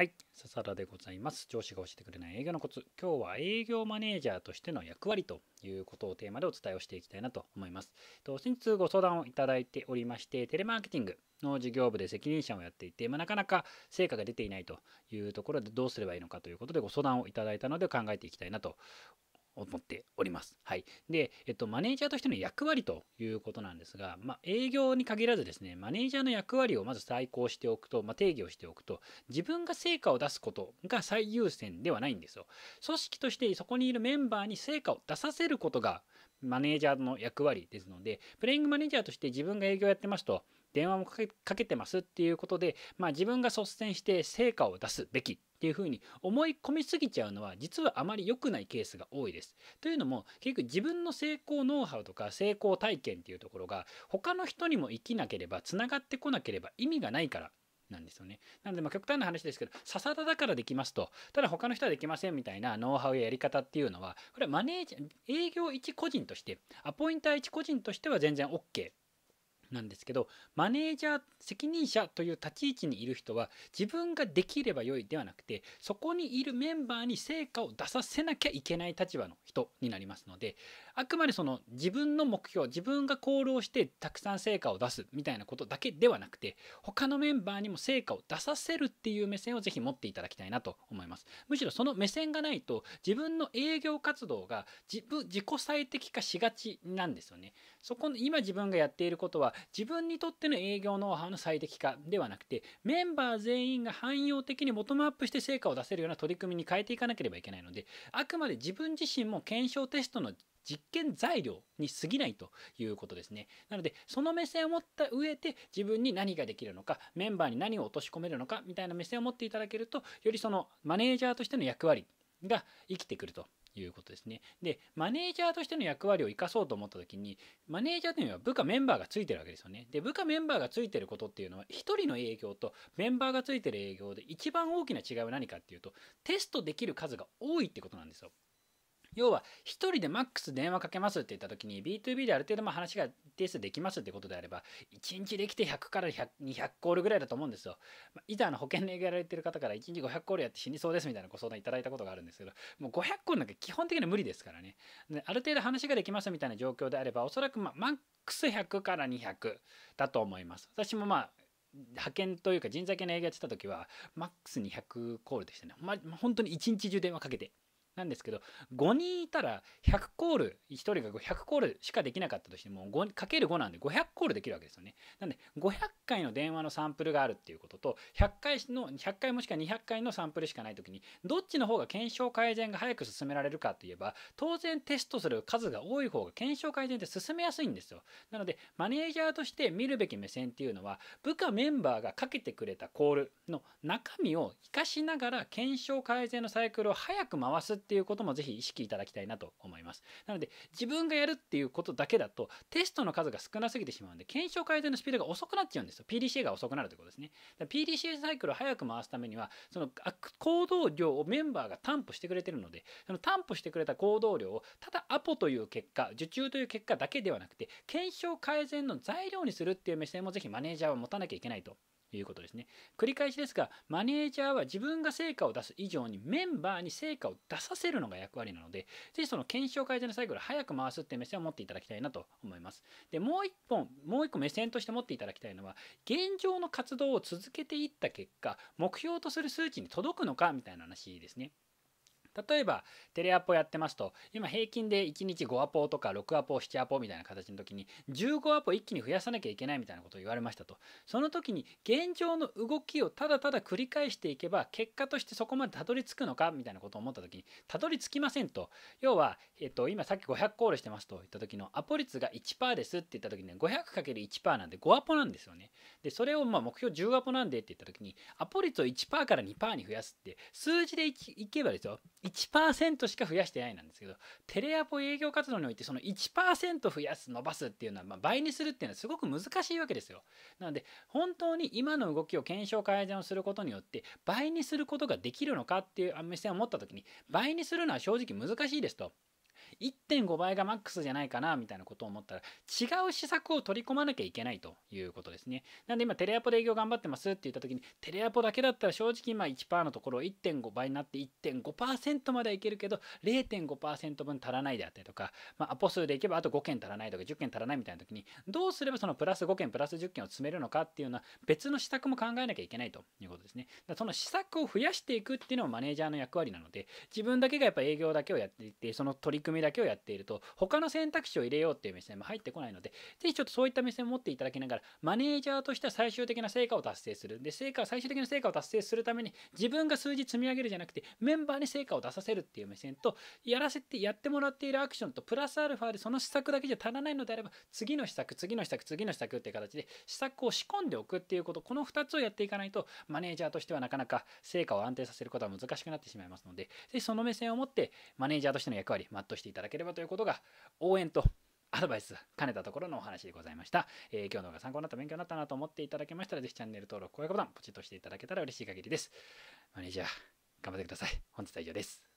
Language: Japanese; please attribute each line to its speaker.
Speaker 1: はい、笹田でございます。上司が教えてくれない営業のコツ。今日は営業マネージャーとしての役割ということをテーマでお伝えをしていきたいなと思います。と先日ご相談をいただいておりまして、テレマーケティングの事業部で責任者をやっていて、まあ、なかなか成果が出ていないというところでどうすればいいのかということでご相談をいただいたので考えていきたいなと思っております。はい。で、えっと、マネージャーとしての役割ということなんですが、まあ、営業に限らずですね、マネージャーの役割をまず再考しておくと、まあ、定義をしておくと、自分が成果を出すことが最優先ではないんですよ。組織としてそこにいるメンバーに成果を出させることがマネージャーの役割ですので、プレイングマネージャーとして自分が営業やってますと、電話もかけてますっていうことで、まあ、自分が率先して成果を出すべきっていうふうに思い込みすぎちゃうのは実はあまり良くないケースが多いです。というのも結局自分の成功ノウハウとか成功体験っていうところが他の人にも生きなければつながってこなければ意味がないからなんですよね。なので、ま極端な話ですけど、笹田だからできますと、ただ他の人はできませんみたいなノウハウややり方っていうのは、これはマネージャー、営業一個人として、アポインター一個人としては全然 OK なんですけどマネージャー責任者という立ち位置にいる人は自分ができればよいではなくてそこにいるメンバーに成果を出させなきゃいけない立場の人になりますのであくまでその自分の目標自分がコールをしてたくさん成果を出すみたいなことだけではなくて他のメンバーにも成果を出させるっていう目線をぜひ持っていただきたいなと思いますむしろその目線がないと自分の営業活動が自分自己最適化しがちなんですよねそこの今自分がやっていることは自分にとっての営業ノウハウの最適化ではなくてメンバー全員が汎用的にボトムアップして成果を出せるような取り組みに変えていかなければいけないのであくまで自分自身も検証テストの実験材料に過ぎないということですね。なので、その目線を持った上で自分に何ができるのか、メンバーに何を落とし込めるのかみたいな目線を持っていただけると、よりそのマネージャーとしての役割が生きてくるということですね。で、マネージャーとしての役割を生かそうと思った時に、マネージャーというのは部下メンバーがついてるわけですよね。で、部下メンバーがついてることっていうのは、1人の営業とメンバーがついてる営業で一番大きな違いは何かっていうと、テストできる数が多いってことなんですよ。要は1人でマックス電話かけますって言った時に B2B である程度ま話が一定数できますってことであれば1日できて100から200コールぐらいだと思うんですよ。まあ、以前の保険でやられてる方から1日500コールやって死にそうですみたいなご相談いただいたことがあるんですけどもう500コールなんか基本的には無理ですからね。ある程度話ができますみたいな状況であればおそらくまマックス100から200だと思います。私もまあ派遣というか人材系の営業やってた時はマックス200コールでしたね。ま、本当に一日中電話かけてなんですけど5人いたら100コール1人が100コールしかできなかったとしてもかける5なんで500コールできるわけですよね。なんで500回の電話のサンプルがあるっていうことと100回の100回もしくは200回のサンプルしかない時にどっちの方が検証改善が早く進められるかといえば当然テストする数が多い方が検証改善って進めやすいんですよ。なのでマネージャーとして見るべき目線っていうのは部下メンバーがかけてくれたコールの中身を生かしながら検証改善のサイクルを早く回すってっていうこともぜひ意識いただきたいなと思います。なので自分がやるっていうことだけだとテストの数が少なすぎてしまうんで検証改善のスピードが遅くなっちゃうんですよ。PDCA が遅くなるということですね。PDCA サイクルを早く回すためにはその行動量をメンバーが担保してくれてるのでその担保してくれた行動量をただアポという結果受注という結果だけではなくて検証改善の材料にするっていう目線もぜひマネージャーは持たなきゃいけないということですね。繰り返しですが、マネージャーは自分が成果を出す以上にメンバーに成果を出させるのが役割なので、ぜひその検証改善のサイクル早く回すっていう目線を持っていただきたいなと思います。で、もう一本、もう一個目線として持っていただきたいのは、現状の活動を続けていった結果、目標とする数値に届くのかみたいな話ですね。例えばテレアポやってますと今平均で1日5アポとか6アポ7アポみたいな形の時に15アポ一気に増やさなきゃいけないみたいなことを言われましたとその時に現状の動きをただただ繰り返していけば結果としてそこまでたどり着くのかみたいなことを思った時にたどり着きませんと要は、えっと、今さっき500コールしてますと言った時のアポ率が1%ですって言った時に 500×1% なんで5アポなんですよねでそれをま目標10アポなんでって言った時にアポ率を1%から2%に増やすって数字でいけばですよ1%しか増やしてないなんですけどテレアポ営業活動においてその1%増やす伸ばすっていうのは、ま倍にするっていうのはすごく難しいわけですよなので本当に今の動きを検証改善をすることによって倍にすることができるのかっていう目線を持った時に倍にするのは正直難しいですと1.5倍がマックスじゃないかなみたいなことを思ったら違う施策を取り込まなきゃいけないということですね。なんで今テレアポで営業頑張ってますって言った時にテレアポだけだったら正直今1%のところ1.5倍になって1.5%まではいけるけど0.5%分足らないであったりとか、まあ、アポ数でいけばあと5件足らないとか10件足らないみたいな時にどうすればそのプラス5件プラス10件を詰めるのかっていうのは別の施策も考えなきゃいけないということですね。だその施策を増やしていくっていうのもマネージャーの役割なので自分だけがやっぱ営業だけをやっていてその取り組みだけをやっていると他の選択肢を入れようっていう目線も入ってこないのでぜひちょっとそういった目線を持っていただきながらマネージャーとしては最終的な成果を達成するで成果最終的な成果を達成するために自分が数字積み上げるじゃなくてメンバーに成果を出させるっていう目線とやらせてやってもらっているアクションとプラスアルファでその施策だけじゃ足らないのであれば次の施策次の施策次の施策っていう形で施策を仕込んでおくっていうことこの2つをやっていかないとマネージャーとしてはなかなか成果を安定させることは難しくなってしまいますので是非その目線を持ってマネージャーとしての役割全うしていただければということが応援とアドバイス兼ねたところのお話でございました。えー、今日の動画参考になった勉強になったなと思っていただけましたら、ぜひチャンネル登録、高評価ボタンポチッとしていただけたら嬉しい限りです。マネージャー、頑張ってください。本日は以上です。